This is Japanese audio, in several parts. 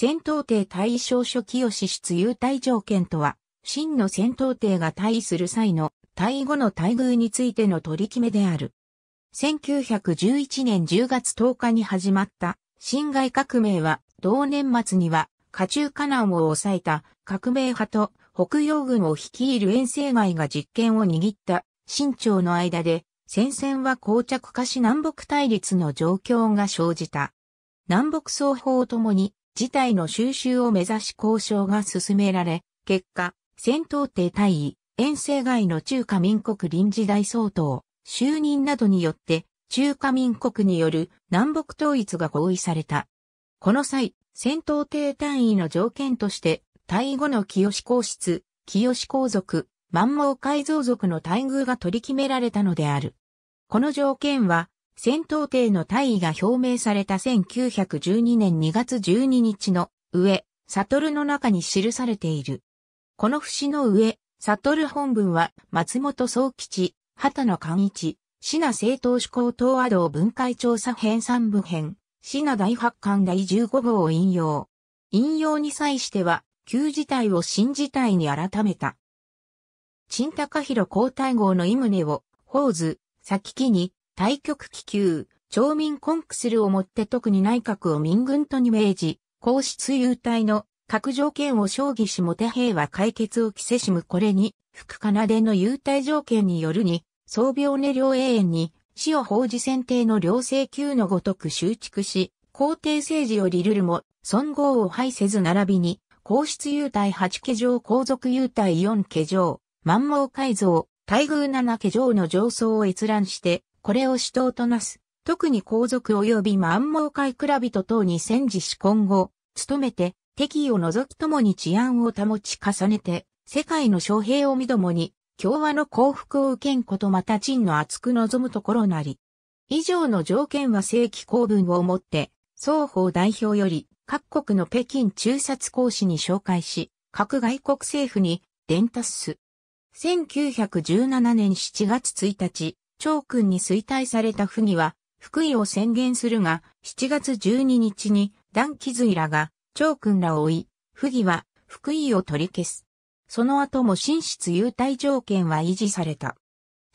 戦闘艇対初期書清出優待条件とは、真の戦闘艇が退位する際の退位後の待遇についての取り決めである。1911年10月10日に始まった辛亥革命は同年末には家中華南を抑えた革命派と北洋軍を率いる遠征外が実権を握った新朝の間で戦線は膠着化し南北対立の状況が生じた。南北双方ともに事態の収集を目指し交渉が進められ、結果、戦闘艇大尉、遠征外の中華民国臨時大総統、就任などによって、中華民国による南北統一が合意された。この際、戦闘艇単位の条件として、対後の清皇室、清皇族、万毛改造族の待遇が取り決められたのである。この条件は、戦闘艇の退位が表明された1912年2月12日の上、サトルの中に記されている。この節の上、サトル本文は松本総吉、畑野勘一、品政党志向等和道分解調査編三部編、品大発刊第15号を引用。引用に際しては、旧事態を新事態に改めた。陳高広皇太后の意旨を、法図、先木に、対局気球、町民コンクスルをもって特に内閣を民軍とに命じ、皇室優待の各条件を将棋しもて兵は解決を着せしむこれに、福奏の優待条件によるに、総病ね両永遠に、死を法事選定の両請求のごとく集築し、皇帝政治をリるるも、尊号を排せず並びに、皇室優待8家上皇族優待4家上、万毛改造、待遇7家上の上層を閲覧して、これを主党となす、特に皇族及び満蒙会蔵人等に戦時し、今後、努めて、敵意を除きともに治安を保ち重ねて、世界の将兵を身どもに、共和の幸福を受けんことまた陳の厚く望むところなり。以上の条件は正規公文をもって、双方代表より、各国の北京中殺公使に紹介し、各外国政府に伝達す。1917年7月1日、長君に衰退された溥儀は、福井を宣言するが、7月12日に、段貴随らが、長君らを追い、溥儀は、福井を取り消す。その後も進室優待条件は維持された。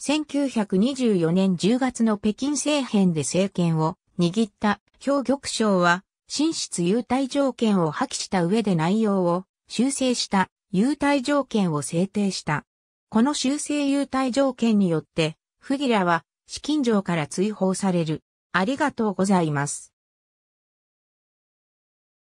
1924年10月の北京政変で政権を握った兵玉省は、進室優待条件を破棄した上で内容を修正した優待条件を制定した。この修正優待条件によって、フギラは、資金上から追放される。ありがとうございます。